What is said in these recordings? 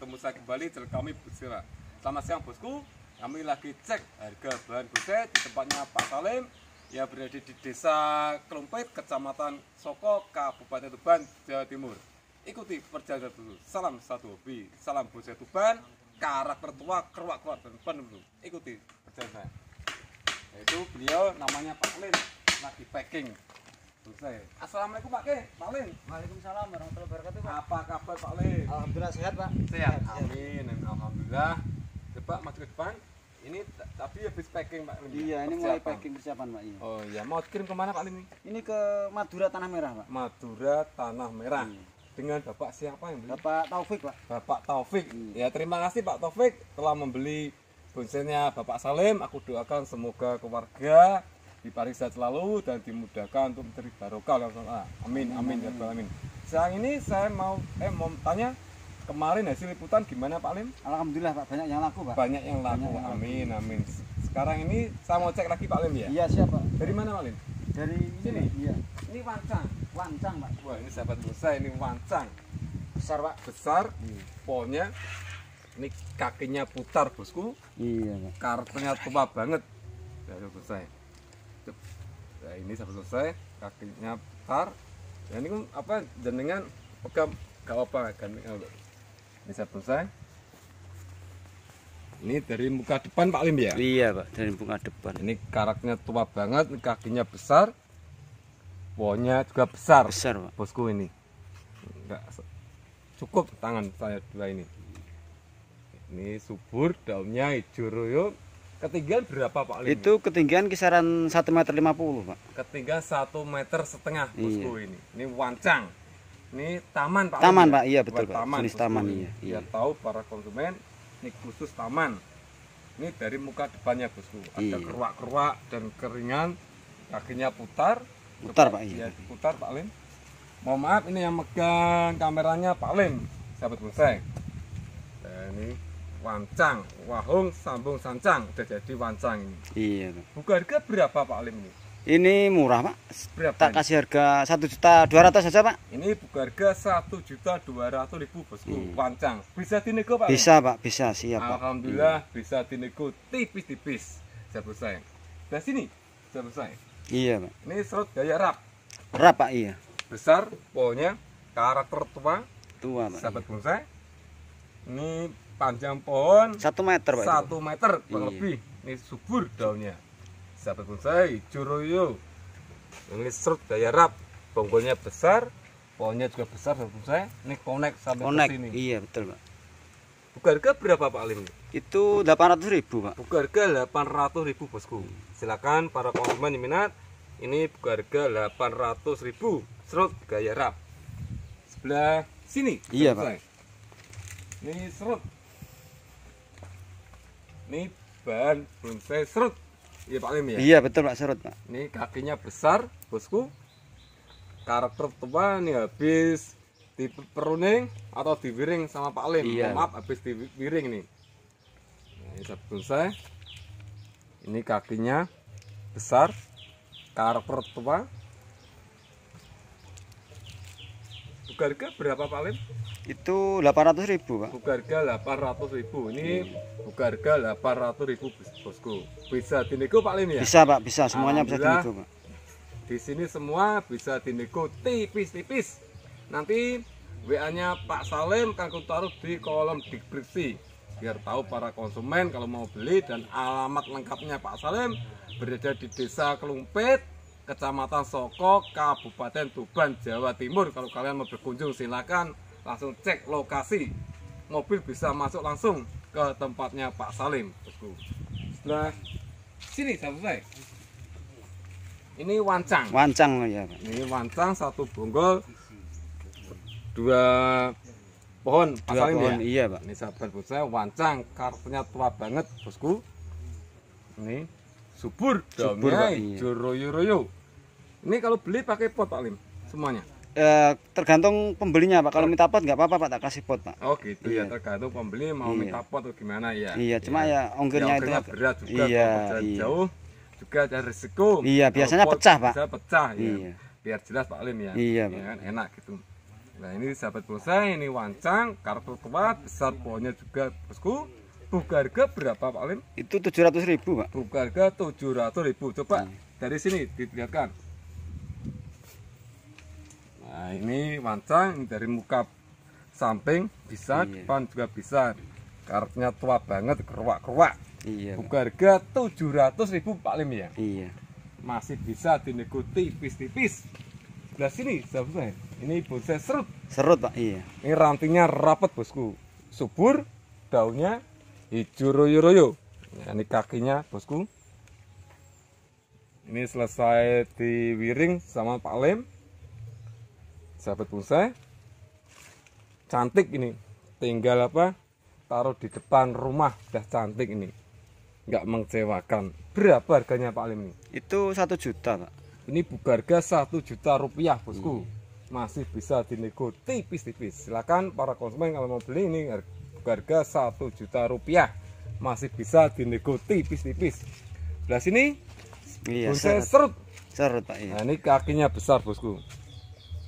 ketemu saya kembali dari kami Busira. Selamat siang bosku, kami lagi cek harga bahan buset di tempatnya Pak Salim yang berada di Desa Kelumpit, Kecamatan Soko, Kabupaten Tuban, Jawa Timur. Ikuti perjalanan dulu. Salam satu hobi, salam buset Tuban, karakter tua, keruak-keruak dan penuh. Ikuti perjalanan. Itu beliau namanya Pak Salim, lagi packing Selesai. Assalamualaikum Pak Ke, Pak Lin. Waalaikumsalam warahmatullahi wabarakatuh Pak. Apa kabar Pak Lin? Alhamdulillah sehat Pak. Sehat. sehat. Amin. Alhamdulillah. Coba maju ke depan. Ini tapi ya habis packing Pak Lin. Iya, ini mulai packing persiapan Pak. Iya. Oh iya, mau kirim mana Pak Lin? Ini ke Madura Tanah Merah Pak. Madura Tanah Merah. Iya. Dengan Bapak siapa yang beli? Bapak Taufik Pak. Bapak Taufik. hmm. Ya terima kasih Pak Taufik telah membeli bonsennya Bapak Salim. Aku doakan semoga keluarga dipaling sehat selalu dan dimudahkan untuk menteri barokah Allah. Amin, amin, ya amin. Sekarang ini saya mau eh mau tanya kemarin hasil liputan gimana Pak Lim? Alhamdulillah Pak banyak yang laku Pak. Banyak yang laku. Banyak yang amin, laku. amin. Sekarang ini saya mau cek lagi Pak Lim ya. Iya siapa Dari mana Pak Lim? Dari sini. Iya. Ini wancang, wancang Pak. Wah ini sahabat saya ini wancang. Besar Pak. Besar. Iya. ini kakinya putar bosku. Iya. Pak. Kartunya tua banget. Dari saya nah, ini sampai selesai kakinya tar ya nah, ini kan apa jenengan pegang gak apa kan ini sampai selesai ini dari muka depan Pak Lim ya? Iya Pak, dari muka depan. Ini karaknya tua banget, kakinya besar, pohonnya juga besar. Besar Pak. Bosku ini. Enggak cukup tangan saya dua ini. Ini subur, daunnya hijau royok, Ketinggian berapa Pak? Lim? Itu ketinggian kisaran 1 meter 50 Pak. Ketinggian 1 meter setengah iya. bosku iya. ini. Ini wancang. Ini taman Pak. Taman Lim, ya? Pak, iya betul Pak. Taman, Jenis taman iya. ini. iya. Biar iya. tahu para konsumen ini khusus taman. Ini dari muka depannya bosku. Ada iya. keruak-keruak dan keringan. Kakinya putar. Putar Pak, iya. Ya, putar Pak Lim. Mohon maaf ini yang megang kameranya Pak Lim. Sahabat bonsai. Nah, ini wancang wahung sambung sancang udah jadi wancang ini iya buka harga berapa pak Alim ini ini murah pak berapa tak kasih harga satu juta dua ratus saja pak ini buka harga satu juta dua ratus ribu bosku hmm. wancang bisa dinego pak bisa pak bisa siap pak alhamdulillah hmm. bisa dinego tipis-tipis Saya selesai. dan sini saya sayang iya pak ini serut gaya rap rap pak iya besar pokoknya karakter tua tua pak sahabat iya. bonsai ini panjang pohon satu meter pak satu itu. meter kurang iya. lebih ini subur daunnya sahabat bonsai juroyo ini serut daya rap bonggolnya besar pohonnya juga besar sahabat saya ini konek sampai connect. ke sini iya betul pak buka harga berapa pak Alim itu delapan ratus ribu pak buka harga delapan ratus ribu bosku silakan para konsumen yang minat ini buka harga delapan ratus ribu serut gaya rap sebelah sini iya pak ini serut ini bahan bonsai serut iya Pak Lim ya iya betul Pak serut Pak ini kakinya besar bosku karakter tua nih habis diperuning atau diwiring sama Pak Lim iya. maaf habis diwiring nih nah, ini bonsai ini kakinya besar karakter tua harga berapa Pak Lim? itu 800 ribu Pak. Buka harga 800 ribu ini hmm. buka harga 800 ribu bosku. Bisa dinego Pak Lim ya? Bisa Pak, bisa semuanya bisa dinego Pak. Di sini semua bisa dinego tipis-tipis. Nanti WA-nya Pak Salim kaku taruh di kolom deskripsi biar tahu para konsumen kalau mau beli dan alamat lengkapnya Pak Salim berada di Desa Kelumpet, Kecamatan Soko, Kabupaten Tuban, Jawa Timur. Kalau kalian mau berkunjung silakan langsung cek lokasi mobil bisa masuk langsung ke tempatnya Pak Salim bosku setelah sini sampai ini wancang wancang ya Pak. ini wancang satu bonggol dua pohon Pak dua Salim pohon, ya iya Pak ini sahabat bosku saya wancang kartunya tua banget bosku ini subur subur, hijau iya. ini kalau beli pakai pot Pak Lim semuanya Eh, tergantung pembelinya Pak. Kalau minta pot nggak apa-apa Pak, tak kasih pot Pak. Oh gitu ya. iya. ya, tergantung pembeli mau iya. minta pot atau gimana ya. Iya, cuma iya. ya, ongkirnya ya, itu berat juga iya, iya. jauh juga ada resiko. Iya, biasanya pecah Pak. Bisa ya. pecah iya. ya. Biar jelas Pak Lim ya. Iya, iya Pak. Ya, enak gitu. Nah, ini sahabat pulsa, ini wancang, kartu kuat, besar pohonnya juga, Bosku. Buka harga berapa Pak Lim? Itu ribu Pak. Buka harga ribu Coba hmm. dari sini dilihatkan nah ini mancang dari muka samping bisa iya. depan juga bisa karetnya tua banget keruak-keruak iya buka harga ratus ribu Pak Lim ya iya masih bisa dinikuti tipis-tipis belas ini sahabat ini bonsai serut serut Pak iya ini rantingnya rapat bosku subur daunnya hijau royo-royo nah, ini kakinya bosku ini selesai diwiring sama Pak Lem sahabat bonsai cantik ini tinggal apa taruh di depan rumah udah cantik ini nggak mengecewakan berapa harganya Pak Alim ini itu satu juta Pak ini harga satu juta rupiah bosku hmm. masih bisa dinego tipis-tipis silakan para konsumen kalau mau beli ini harga satu juta rupiah masih bisa dinego tipis-tipis belah sini iya, bonsai serut serut Pak iya. nah, ini kakinya besar bosku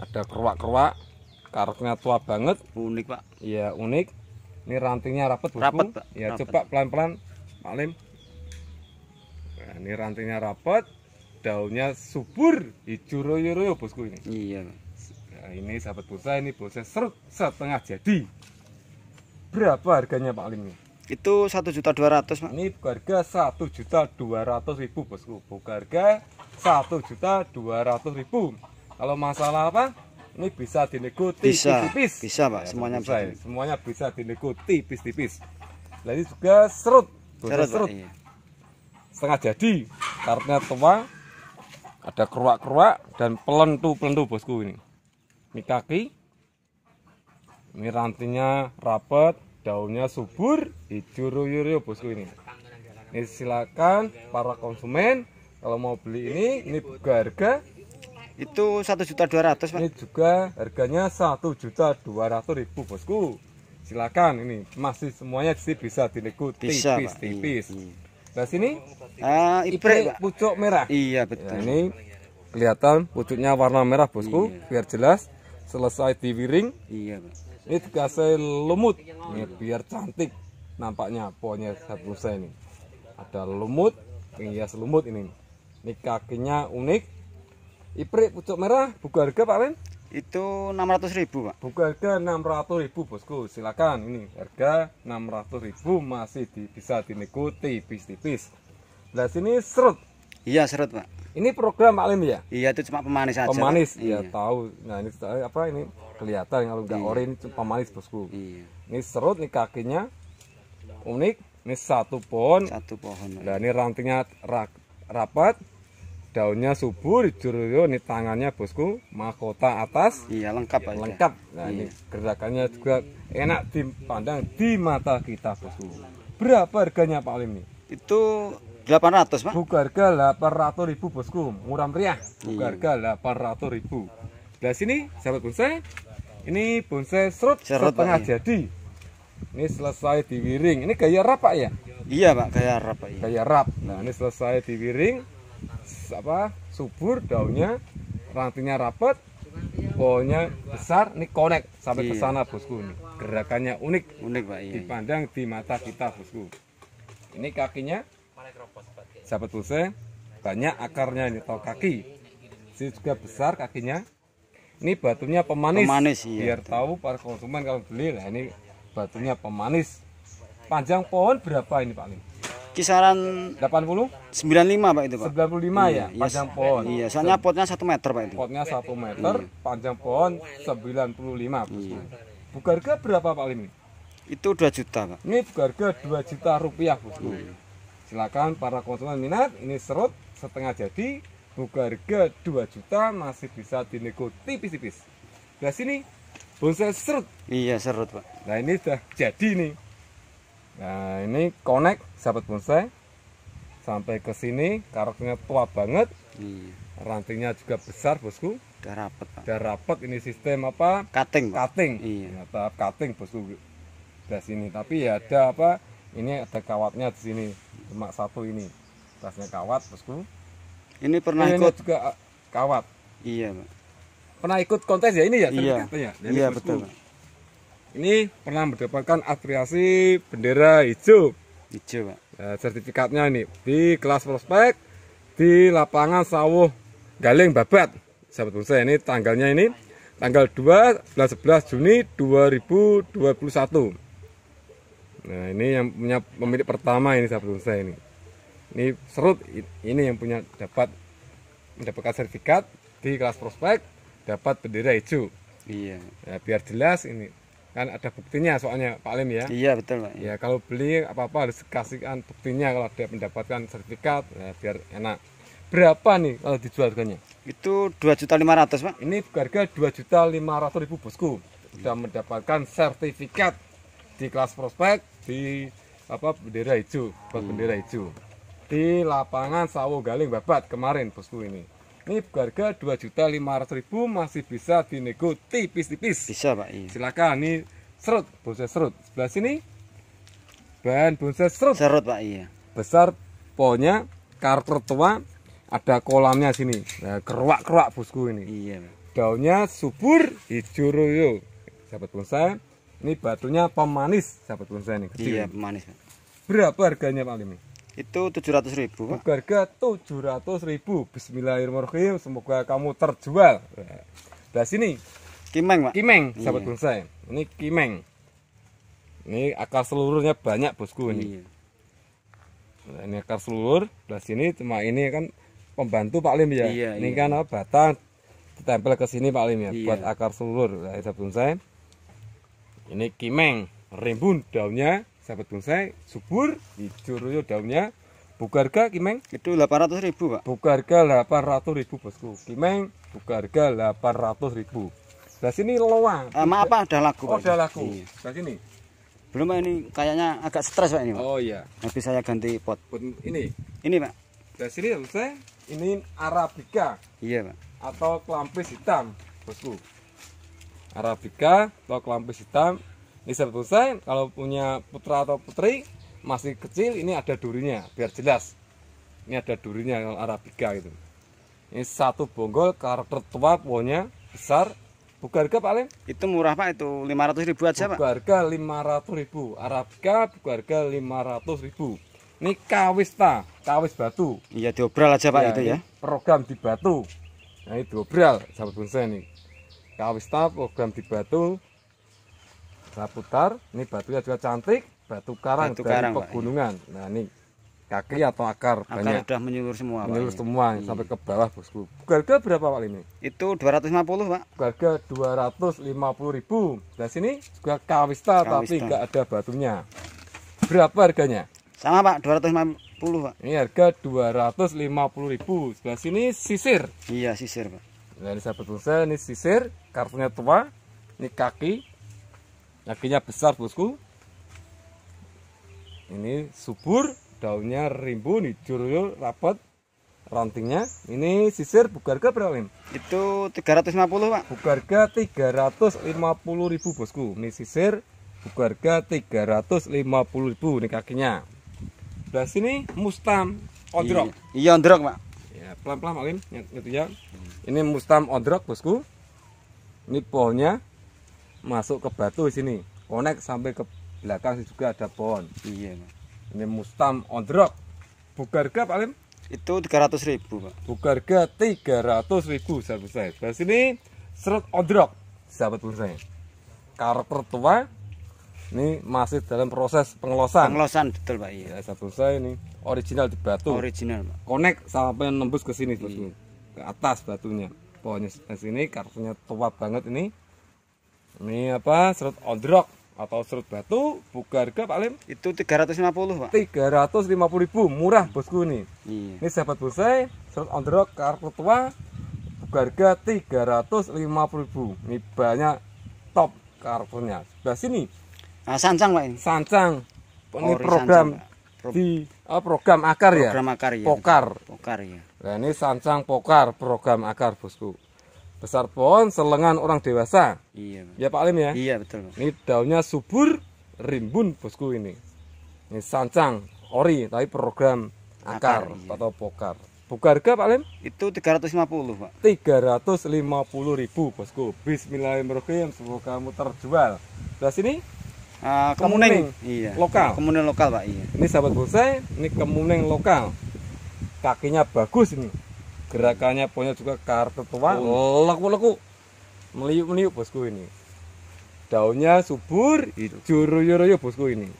ada keruak-keruak karetnya tua banget unik pak iya unik ini rantingnya rapet bosku rapet pak ya rapet. coba pelan-pelan Pak Lim nah, ini rantingnya rapet daunnya subur hijau royo-royo bosku ini iya nah, ini sahabat bursa ini bosnya serut setengah jadi berapa harganya Pak Lim itu satu juta dua ratus pak ini harga satu juta dua ratus ribu bosku buka harga satu juta dua ratus ribu kalau masalah apa? Ini bisa dinego bisa, tipis. Bisa, Pak. Ya, semuanya bisa. bisa semuanya bisa dinego tipis-tipis. Lalu juga serut. Serut, serut. Pak, iya. Setengah jadi karena tua ada keruak-keruak dan pelentu-pelentu bosku ini. Ini kaki. Ini rantinya rapet, daunnya subur, hijau royo bosku ini. Ini silakan para konsumen kalau mau beli ini ini buka harga itu satu juta dua ratus. Ini juga harganya satu juta dua ratus ribu bosku. Silakan ini masih semuanya sih bisa dinego tipis-tipis. Iya, iya. Nah sini uh, ah, ipre, pucuk merah. Iya ya, betul. Ya, ini kelihatan pucuknya warna merah bosku iya. biar jelas. Selesai diwiring. Iya. Bos. Ini dikasih lumut ini, biar cantik nampaknya pohonnya satu ini. Ada lumut, ini ya lumut ini. Ini kakinya unik Iprik pucuk merah, buku harga Pak Len? Itu 600 ribu Pak. Buku harga 600 ribu bosku. Silakan ini harga 600 ribu masih di, bisa dinego tipis-tipis. Nah sini serut. Iya serut Pak. Ini program Pak Len ya? Iya itu cuma pemanis saja. Pemanis, iya, iya tahu. Nah ini apa ini kelihatan kalau nggak iya. orange pemanis bosku. Iya. Ini serut, nih kakinya unik. Ini satu pohon. Satu pohon. Dan nah, ini rantingnya rapat daunnya subur jurio ini tangannya bosku mahkota atas iya lengkap iya, aja. lengkap nah iya. ini gerakannya juga enak dipandang di mata kita bosku berapa harganya Pak Lim itu 800 Pak buka harga 800 ribu bosku murah meriah buka iya. harga 800 ribu dari sini sahabat bonsai ini bonsai serut, serut setengah iya. jadi ini selesai diwiring ini gaya rap Pak ya iya Pak gaya rap iya. gaya rap nah ini selesai diwiring apa subur daunnya rantingnya rapat pohonnya besar ini connect sampai iya. ke sana bosku ini gerakannya unik unik pak iya. dipandang di mata kita bosku ini kakinya sahabat bose banyak akarnya ini tol kaki ini juga besar kakinya ini batunya pemanis, pemanis iya, biar tahu para konsumen kalau beli lah ini batunya pemanis panjang pohon berapa ini pak ini kisaran 80 95 Pak itu Pak 95 ya? iya, ya panjang iya, pohon iya soalnya potnya 1 meter Pak itu potnya 1 iya. meter iya. panjang pohon 95 iya. buka harga berapa Pak Lim itu 2 juta Pak ini buka harga 2 juta rupiah Bu iya. silakan para konsumen minat ini serut setengah jadi buka harga 2 juta masih bisa dinego tipis-tipis nah sini bonsai serut iya serut Pak nah ini sudah jadi nih Nah ini connect sahabat bonsai sampai ke sini karakternya tua banget. Iya. Rantingnya juga besar bosku. Udah rapet. Pak. Udah rapet ini sistem apa? Cutting. Cutting. Iya. Ya, cutting bosku. Udah sini tapi ya ada apa? Ini ada kawatnya di sini cuma satu ini. Tasnya kawat bosku. Ini pernah ini ikut juga ah, kawat. Iya pak. Pernah ikut kontes ya ini ya? Iya. Ya? iya betul. Pak ini pernah mendapatkan apresiasi bendera hijau hijau pak nah, sertifikatnya ini di kelas prospek di lapangan sawuh galing babat sahabat bonsai ini tanggalnya ini tanggal 2 11, 11 Juni 2021 nah ini yang punya pemilik pertama ini sahabat bonsai ini ini serut ini yang punya dapat mendapatkan sertifikat di kelas prospek dapat bendera hijau iya nah, biar jelas ini kan ada buktinya soalnya Pak Lim ya iya betul Pak ya kalau beli apa-apa harus kasihkan buktinya kalau dia mendapatkan sertifikat ya, biar enak berapa nih kalau dijual harganya itu 2.500 Pak ini harga juta ratus ribu bosku sudah mendapatkan sertifikat di kelas prospek di apa bendera hijau buat hmm. bendera hijau di lapangan Sawo Galing Babat kemarin bosku ini ini harga dua juta lima ribu masih bisa dinego tipis-tipis. Bisa, Pak. Iya. Silakan Ini serut, bonsai serut. Sebelah sini bahan bonsai serut. Serut, Pak, iya. Besar pohonnya, karpet tua, ada kolamnya sini. Nah, keruak-keruak bosku ini. Iya, Pak. Daunnya subur hijau royo. Sahabat bonsai, ini batunya pemanis sahabat bonsai ini kecil. Iya, pemanis, Berapa harganya Pak Limi? itu tujuh ratus ribu harga tujuh ratus ribu Bismillahirrahmanirrahim semoga kamu terjual nah sini Kimeng Pak Kimeng iya. sahabat iya. bonsai ini Kimeng ini akar seluruhnya banyak bosku ini iya. nah, ini akar seluruh belah sini cuma ini kan pembantu Pak Lim ya iya, ini iya. kan apa oh, batang ditempel ke sini Pak Lim ya iya. buat akar seluruh nah, sahabat bonsai ini Kimeng rimbun daunnya sahabat bonsai subur hijau daunnya buka harga kimeng itu 800 ribu pak buka harga 800 ribu bosku kimeng buka harga 800 ribu nah sini loa eh, maaf pak ada lagu oh, ada laku nah iya. sini belum pak ini kayaknya agak stres pak ini pak oh iya habis saya ganti pot pot ini ini pak nah sini saya ini arabica iya pak atau kelampis hitam bosku arabica atau kelampis hitam riset pusai kalau punya putra atau putri masih kecil ini ada durinya biar jelas. Ini ada durinya yang Arabica gitu. Ini satu bonggol karakter tua pohonnya besar. Buka harga Pak Lim? Itu murah Pak itu 500 ribu aja Pak. Buka harga 500 ribu. Arabica buka harga 500 ribu. Ini kawista, kawis batu. Iya diobral aja Pak ya, itu ya. Program di batu. Nah, ini diobral sahabat bonsai ini. Kawista program di batu saya putar ini batunya juga cantik batu karang batu dari pegunungan Pak, nah ini kaki atau akar, akar banyak sudah menyulur semua menyulur Pak, semua iya. sampai ke bawah bosku harga berapa Pak ini itu 250 Pak harga 250 ribu dan nah, sini juga kawista, kawista. tapi nggak ada batunya berapa harganya sama Pak 250 Pak ini harga puluh ribu sebelah sini sisir iya sisir Pak dari nah, betul saya ini sisir kartunya tua ini kaki Akhirnya besar bosku. Ini subur, daunnya rimbun, hijau rapat, rantingnya. Ini sisir bugarga berapa Mim? Itu 350 Pak. Bugarga 350 ribu bosku. Ini sisir bugarga 350 ribu ini kakinya. Belah sini mustam ondrok. Iya ondrok Pak. Ya, pelan-pelan Pak Mim, ya. Ini mustam ondrok bosku. Ini pohonnya masuk ke batu sini konek sampai ke belakang juga ada pohon iya ini mustam on drop rock bugarga Pak Alim? itu 300 ribu Pak bugarga 300 ribu sahabat saya dari sini serut on drop sahabat saya karakter tua ini masih dalam proses pengelosan pengelosan betul Pak iya ya, sahabat saya ini original di batu original Pak connect sampai nembus ke sini iya. ke atas batunya pohonnya sini karakternya tua banget ini ini apa? Serut ondrok atau serut batu buka harga Pak Lim? Itu 350, Pak. 350 ribu murah bosku ini. Iya. Ini sahabat bonsai serut ondrok kartu tua buka harga 350 ribu. Ini banyak top kartunya. Sebelah sini. Nah, sancang Pak Sancang. Ini Ori oh, program sancang, Pro di oh, program akar program ya. Program akar ya. Pokar. Pokar ya. Nah, ini sancang pokar program akar bosku besar pohon selengan orang dewasa. Iya. Ya Pak Alim ya. Iya betul. Ini daunnya subur rimbun bosku ini. Ini sancang ori tapi program akar, akar iya. atau pokar. Buka harga Pak Alim? Itu 350 Pak. 350 ribu bosku. Bismillahirrahmanirrahim. Semoga kamu terjual. Sebelah sini? Uh, kemuning. kemuning. Iya. Lokal. Kemuning lokal Pak. Iya. Ini sahabat bonsai. Ini kemuning lokal. Kakinya bagus ini gerakannya punya juga kartu tua oh. leku leku meliuk meliuk bosku ini daunnya subur hijau royo bosku ini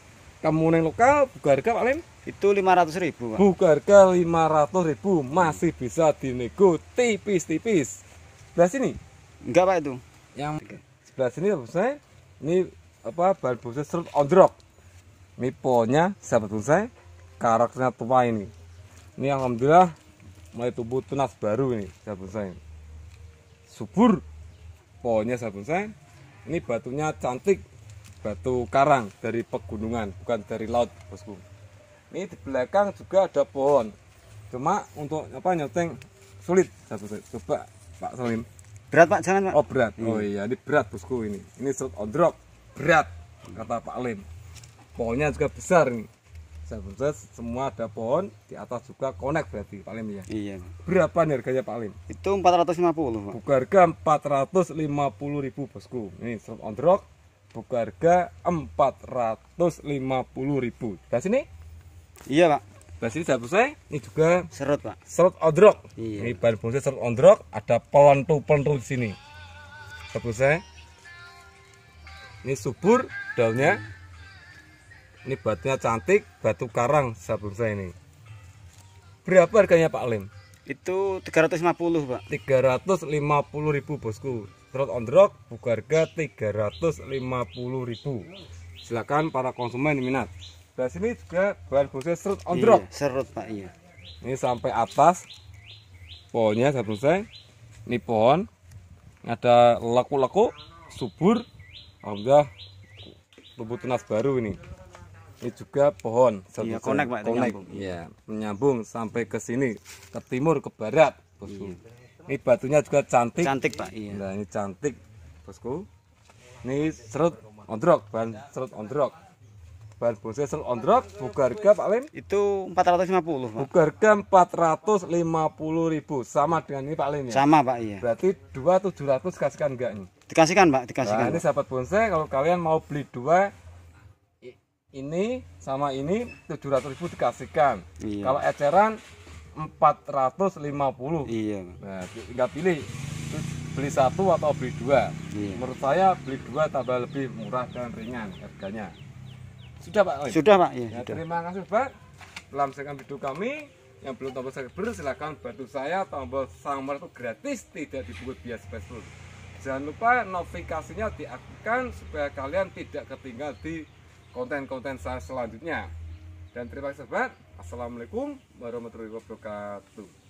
kamu yang lokal buka harga pak Lem itu lima ratus ribu pak. buka harga lima ratus ribu masih bisa dinego tipis-tipis sebelah sini enggak pak itu yang sebelah sini saya ini apa bahan busa serut ondrok miponya sahabat saya karakternya tua ini ini alhamdulillah mulai tumbuh tunas baru ini sabun saya subur pohonnya sabun saya ini batunya cantik batu karang dari pegunungan bukan dari laut bosku ini di belakang juga ada pohon cuma untuk apa nyoteng sulit sabun saya coba Pak Salim berat Pak jangan Pak oh berat hmm. oh iya ini berat bosku ini ini serut on drop berat kata Pak Lim pohonnya juga besar nih Sabunset semua ada pohon di atas juga connect berarti Pak Lim ya. Iya. Berapa nih harganya Pak Lim? Itu 450 Pak. Buka harga 450 ribu bosku. Ini on the rock buka harga 450 ribu. Dari sini? Iya Pak. Dari sini saya ini juga serut Pak. Serut on the rock. Iya. Ini bahan bonsai serut on the rock ada pelentu-pelentu di sini. selesai Ini subur daunnya. Hmm ini batunya cantik, batu karang sabun saya ini. Berapa harganya Pak Lim? Itu 350, Pak. 350 ribu bosku. Trot on rock buka harga 350 ribu. Silakan para konsumen minat. Dan sini juga bahan busnya serut on Iya, serut Pak, iya. Ini sampai atas pohonnya sabun saya. Ini pohon ada leku-leku subur alhamdulillah tumbuh tunas baru ini ini juga pohon iya, connect, pak connect. Ya, menyambung sampai ke sini ke timur ke barat bosku iya. ini batunya juga cantik cantik pak iya nah ini cantik bosku ini serut ondrok bahan serut ondrok bahan bonsai serut ondrok buka harga pak Lim itu 450 pak buka harga 450 ribu sama dengan ini pak Lim ya sama pak iya berarti 2700 kasihkan enggak nih dikasihkan pak dikasihkan nah, ini sahabat bonsai kalau kalian mau beli dua ini sama ini 700 ribu dikasihkan iya. kalau eceran 450 iya nah tinggal pilih beli satu atau beli dua iya. menurut saya beli dua tambah lebih murah dan ringan harganya sudah pak sudah pak ya, ya sudah. terima kasih pak telah menyaksikan video kami yang belum tombol subscribe silahkan bantu saya tombol summer itu gratis tidak dibuat biaya spesial jangan lupa notifikasinya diaktifkan supaya kalian tidak ketinggalan di konten-konten saya selanjutnya. Dan terima kasih sobat. Assalamualaikum warahmatullahi wabarakatuh.